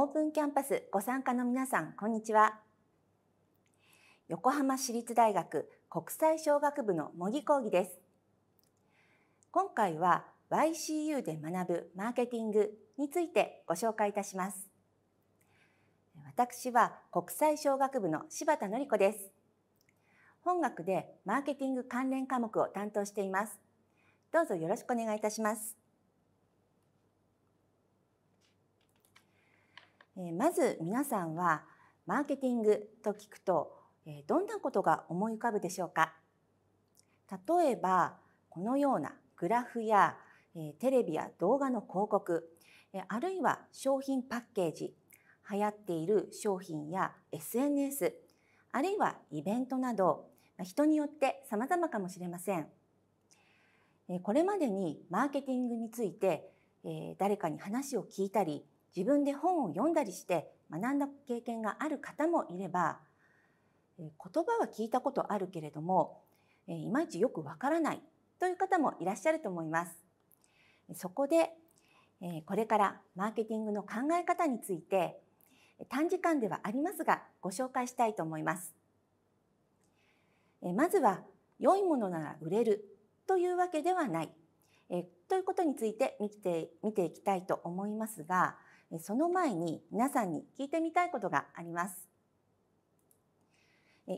オープンキャンパスご参加の皆さんこんにちは横浜市立大学国際商学部の模擬講義です今回は YCU で学ぶマーケティングについてご紹介いたします私は国際商学部の柴田典子です本学でマーケティング関連科目を担当していますどうぞよろしくお願いいたしますえまず皆さんはマーケティングと聞くと、えどんなことが思い浮かぶでしょうか例えばこのようなグラフや、えテレビや動画の広告、えあるいは商品パッケージ流行っている商品や SNS あるいはイベントなど人によって様々かもしれませんこれまでにマーケティングについて誰かに話を聞いたり自分で本を読んだりして学んだ経験がある方もいれば言葉は聞いたことあるけれどもいまいちよくわからないという方もいらっしゃると思います。そこでこれからマーケティングの考え方について短時間ではありますがご紹介したいと思います。まずは良いものなら売れるというわけではないということについて見て見ていきたいと思いますがその前に皆さんに聞いてみたいことがあります。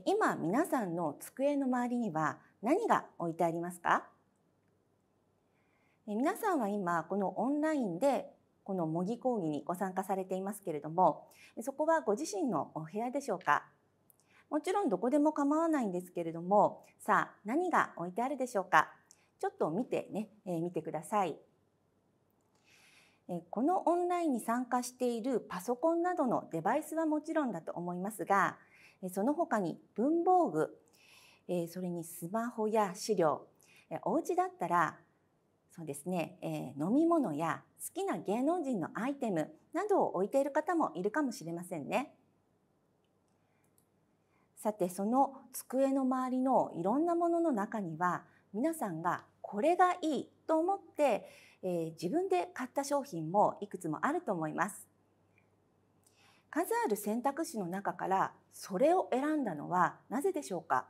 今皆さんの机の周りには何が置いてありますか皆さんは今このオンラインでこの模擬講義にご参加されていますけれどもそこはご自身のお部屋でしょうかもちろんどこでも構わないんですけれどもさあ何が置いてあるでしょうかちょっと見てね、え見てください。このオンラインに参加しているパソコンなどのデバイスはもちろんだと思いますがその他に文房具それにスマホや資料お家だったらそうですね、飲み物や好きな芸能人のアイテムなどを置いている方もいるかもしれませんね。さてその机の周りのいろんなものの中には皆さんがこれがいいと思って、えー、自分で買った商品もいくつもあると思います。数ある選択肢の中からそれを選んだのはなぜでしょうか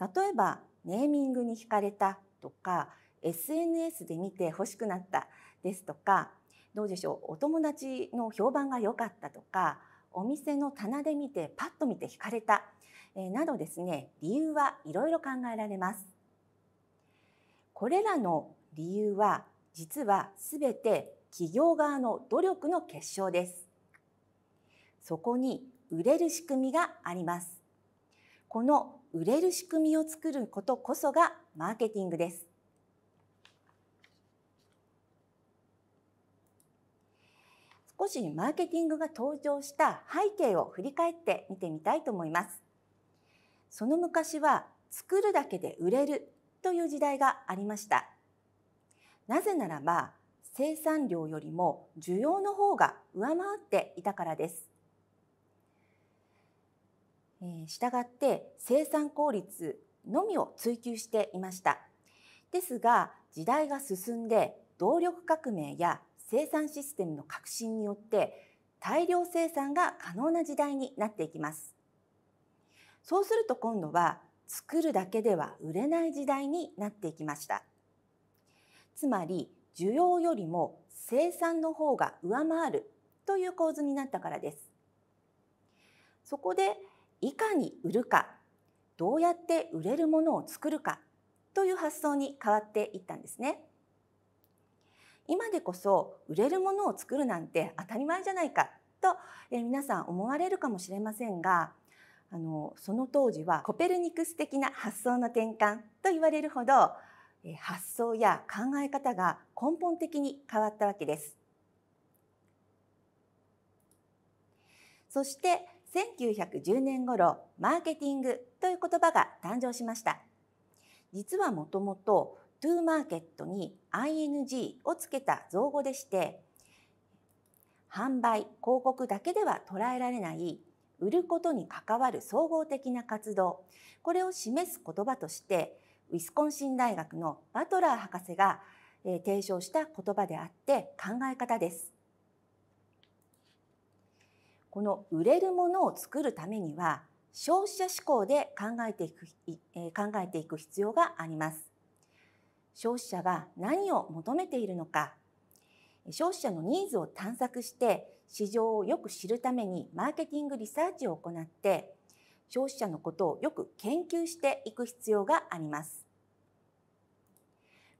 例えばネーミングに惹かれたとか SNS で見て欲しくなったですとかどうでしょうお友達の評判が良かったとかお店の棚で見てパッと見て惹かれた、えー、などですね理由はいろいろ考えられます。これらの理由は実はすべて企業側の努力の結晶です。そこに売れる仕組みがあります。この売れる仕組みを作ることこそがマーケティングです。少しマーケティングが登場した背景を振り返って見てみたいと思います。その昔は作るだけで売れるという時代がありましたなぜならば生産量よりも需要の方が上回っていたからですしたがって生産効率のみを追求していましたですが時代が進んで動力革命や生産システムの革新によって大量生産が可能な時代になっていきますそうすると今度は作るだけでは売れない時代になっていきましたつまり需要よりも生産の方が上回るという構図になったからですそこでいかに売るかどうやって売れるものを作るかという発想に変わっていったんですね今でこそ売れるものを作るなんて当たり前じゃないかと皆さん思われるかもしれませんがあのその当時はコペルニクス的な発想の転換と言われるほど発想や考え方が根本的に変わったわけです。そして1910年頃マーケティングという言葉が誕生しました実はもともとトゥーマーケットに ing をつけた造語でして販売広告だけでは捉えられない売ることに関わる総合的な活動これを示す言葉としてウィスコンシン大学のバトラー博士が提唱した言葉であって考え方です。この売れるものを作るためには消費者志向で考えていく考えていく必要があります。消費者は何を求めているのか消費者のニーズを探索して市場をよく知るためにマーケティングリサーチを行って消費者のことをよく研究していく必要があります。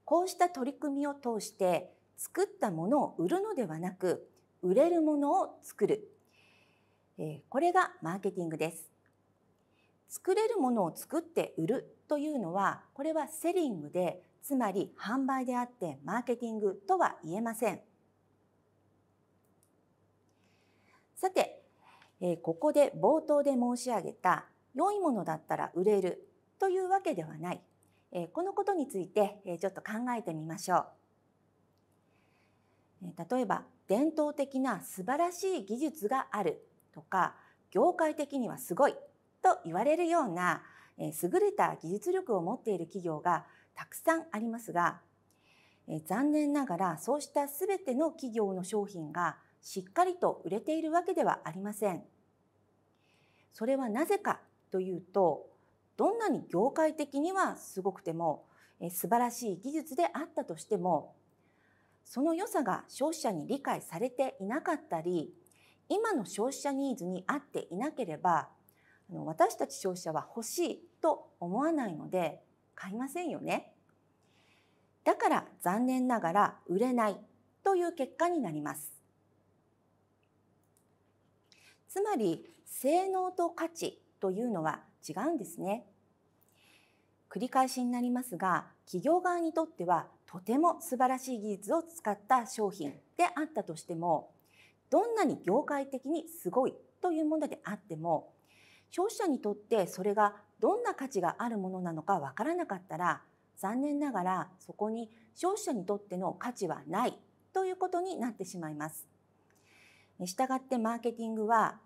こうした取り組みを通して作ったものを売るのではなく売れるものを作るこれがマーケティングです。作れるものを作って売るというのはこれはセリングでつまり販売であってマーケティングとは言えません。さて、えー、ここで冒頭で申し上げた良いものだったら売れるというわけではない、えー、このことについて、えー、ちょっと考えてみましょう。例えば伝統的な素晴らしい技術があるとか業界的にはすごいと言われるような優れた技術力を持っている企業がたくさんありますが残念ながらそうした全ての企業の商品がしっかりと売れているわけではありません。それはなぜかというとどんなに業界的にはすごくても素晴らしい技術であったとしてもその良さが消費者に理解されていなかったり今の消費者ニーズに合っていなければ私たち消費者は欲しいと思わないので買いませんよね。だから残念ながら売れないという結果になります。つまり性能と価値というのは違うんですね繰り返しになりますが企業側にとってはとても素晴らしい技術を使った商品であったとしてもどんなに業界的にすごいというものであっても消費者にとってそれがどんな価値があるものなのかわからなかったら残念ながらそこに消費者にとっての価値はないということになってしまいます。したがってマーケティングは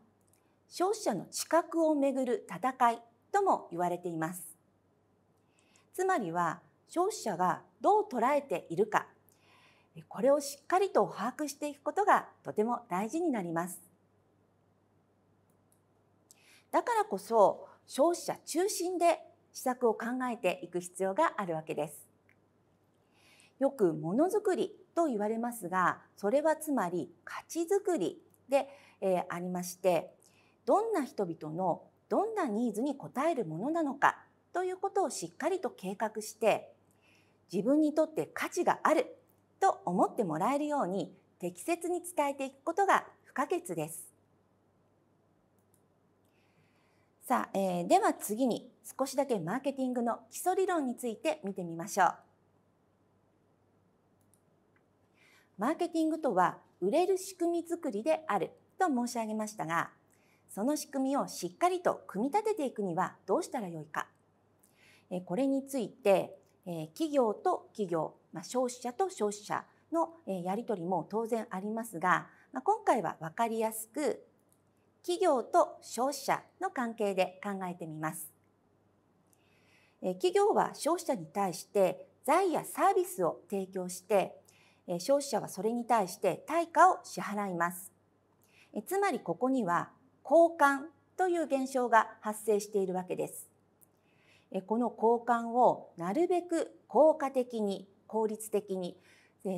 消費者の知覚をめぐる戦いとも言われています。つまりは消費者がどう捉えているかこれをしっかりと把握していくことがとても大事になります。だからこそ消費者中心で施策を考えていく必要があるわけです。よくものづくりと言われますがそれはつまり価値づくりで、えー、ありましてどんな人々のどんなニーズに応えるものなのかということをしっかりと計画して自分にとって価値があると思ってもらえるように適切に伝えていくことが不可欠です。さあ、えー、では次に少しだけマーケティングの基礎理論について見てみましょう。マーケティングとは売れる仕組み作りであると申し上げましたがその仕組みをしっかりと組み立てていくにはどうしたらよいかこれについて企業と企業消費者と消費者のやり取りも当然ありますが今回は分かりやすく企業と消費者の関係で考えてみます。企業は消費者に対して財やサービスを提供して消費者はそれに対して対価を支払います。つまりここには交換という現象が発生しているわけです。この交換をなるべく効果的に効率的に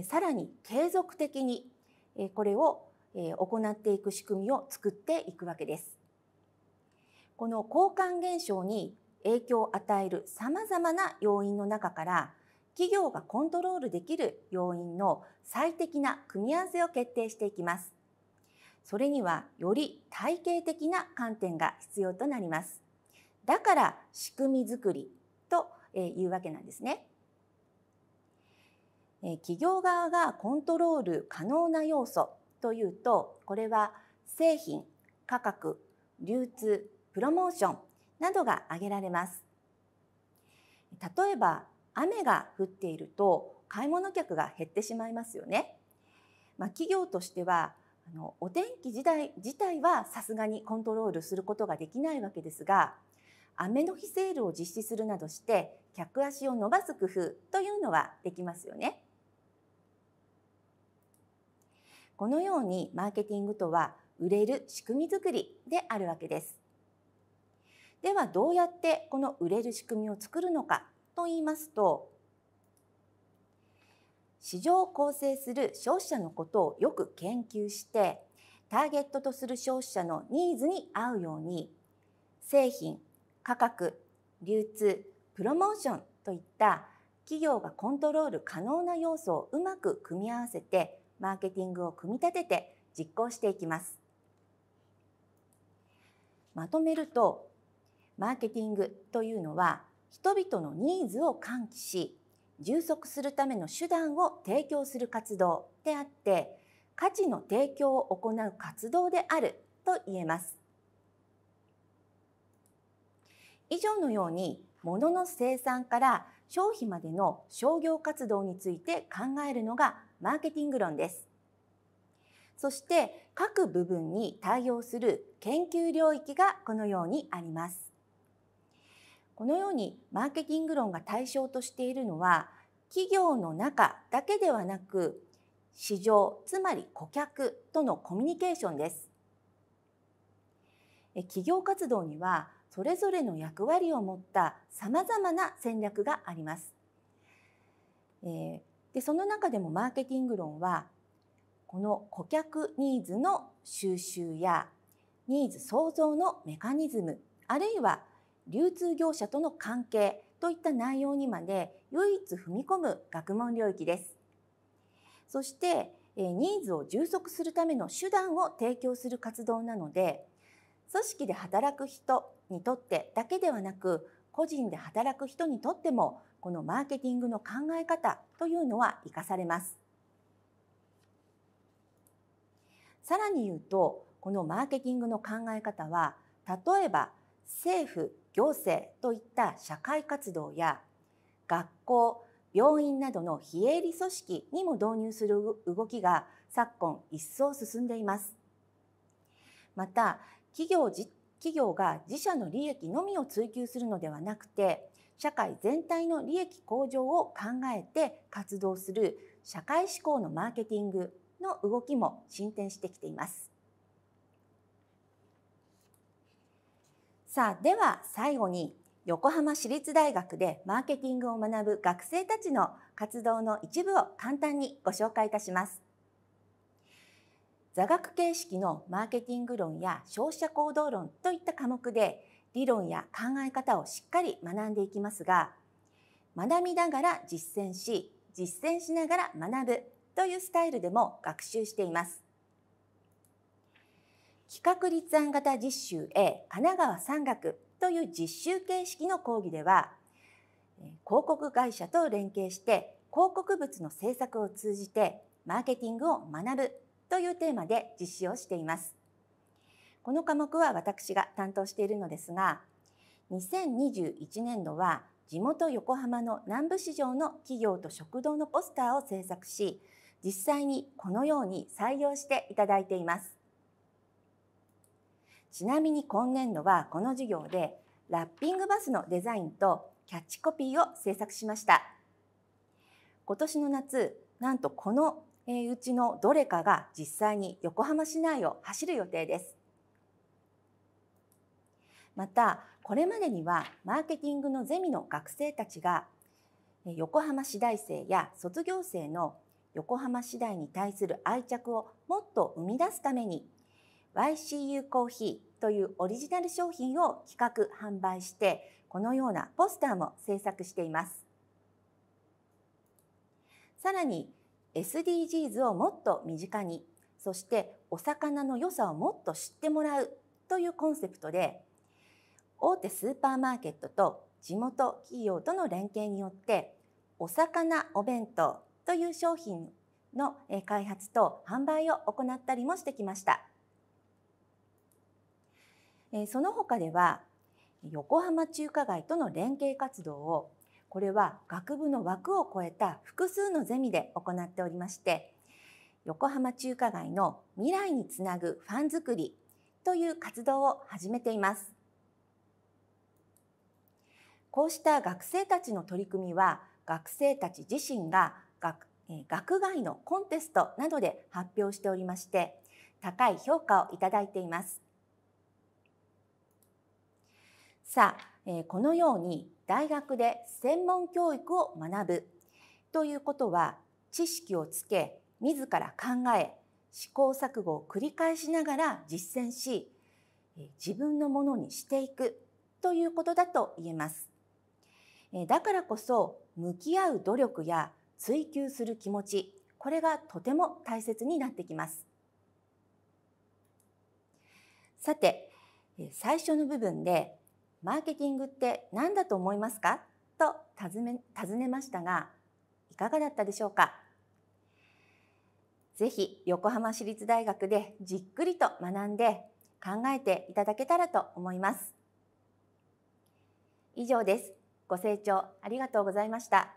さらに継続的にこれを行っていく仕組みを作っていくわけです。この交換現象に影響を与えるさまざまな要因の中から企業がコントロールできる要因の最適な組み合わせを決定していきます。それにはより体系的な観点が必要となります。だから仕組み作りというわけなんですね。企業側がコントロール可能な要素というとこれは製品価格流通プロモーションなどが挙げられます例えば雨が降っていると買い物客が減ってしまいますよね、まあ、企業としてはあのお天気自体自体はさすがにコントロールすることができないわけですが雨の日セールを実施するなどして客足を伸ばす工夫というのはできますよね。このようにマーケティングとは売れる仕組み作りであるわけです。ではどうやってこの売れる仕組みを作るのかと言いますと市場を構成する消費者のことをよく研究してターゲットとする消費者のニーズに合うように製品価格流通プロモーションといった企業がコントロール可能な要素をうまく組み合わせてマーケティングを組み立てて実行していきますまとめるとマーケティングというのは人々のニーズを喚起し充足するための手段を提供する活動であって価値の提供を行う活動であると言えます以上のように物の生産から消費までの商業活動について考えるのがマーケティング論ですそして各部分に対応する研究領域がこのようにありますこのようにマーケティング論が対象としているのは企業の中だけではなく市場つまり顧客とのコミュニケーションです企業活動にはそれぞれの役割を持ったさまざまな戦略があります。でその中でもマーケティング論はこの顧客ニーズの収集やニーズ創造のメカニズムあるいは流通業者との関係といった内容にまで唯一踏み込む学問領域です。そしてニーズを充足するための手段を提供する活動なので組織で働く人にとってだけではなく個人で働く人にとってもこのマーケティングの考え方というのは生かされます。さらに言うとこのマーケティングの考え方は例えば政府行政といった社会活動や学校病院などの非営利組織にも導入する動きが昨今一層進んでいます。また企業じ企業が自社の利益のみを追求するのではなくて社会全体の利益向上を考えて活動する社会志向のマーケティングの動きも進展してきています。さあでは最後に横浜市立大学でマーケティングを学ぶ学生たちの活動の一部を簡単にご紹介いたします。座学形式のマーケティング論や消費者行動論といった科目で理論や考え方をしっかり学んでいきますが学びながら実践し実践しながら学ぶというスタイルでも学習しています。企画立案型実習 A 神奈川産学という実習形式の講義では広告会社と連携して広告物の制作を通じてマーケティングを学ぶというテーマで実施をしています。この科目は私が担当しているのですが2021年度は地元横浜の南部市場の企業と食堂のポスターを制作し実際にこのように採用していただいています。ちなみに今年度はこの授業でラッピングバスのデザインとキャッチコピーを制作しました今年の夏なんとこのうちのどれかが実際に横浜市内を走る予定ですまたこれまでにはマーケティングのゼミの学生たちが横浜市大生や卒業生の横浜市大に対する愛着をもっと生み出すために YCU コーヒーというオリジナル商品を企画販売してこのようなポスターも制作していますさらに SDGs をもっと身近にそしてお魚の良さをもっと知ってもらうというコンセプトで大手スーパーマーケットと地元企業との連携によってお魚お弁当という商品の開発と販売を行ったりもしてきました。その他では横浜中華街との連携活動をこれは学部の枠を超えた複数のゼミで行っておりまして横浜中華街の未来につなぐファン作りという活動を始めていますこうした学生たちの取り組みは学生たち自身が学学外のコンテストなどで発表しておりまして高い評価をいただいていますさあ、えこのように大学で専門教育を学ぶということは知識をつけ自ら考え試行錯誤を繰り返しながら実践し自分のものにしていくということだと言えます。だからこそ向き合う努力や追求する気持ちこれがとても大切になってきます。さて最初の部分でマーケティングって何だと思いますかと尋ね尋ねましたがいかがだったでしょうかぜひ横浜市立大学でじっくりと学んで考えていただけたらと思います以上ですご清聴ありがとうございました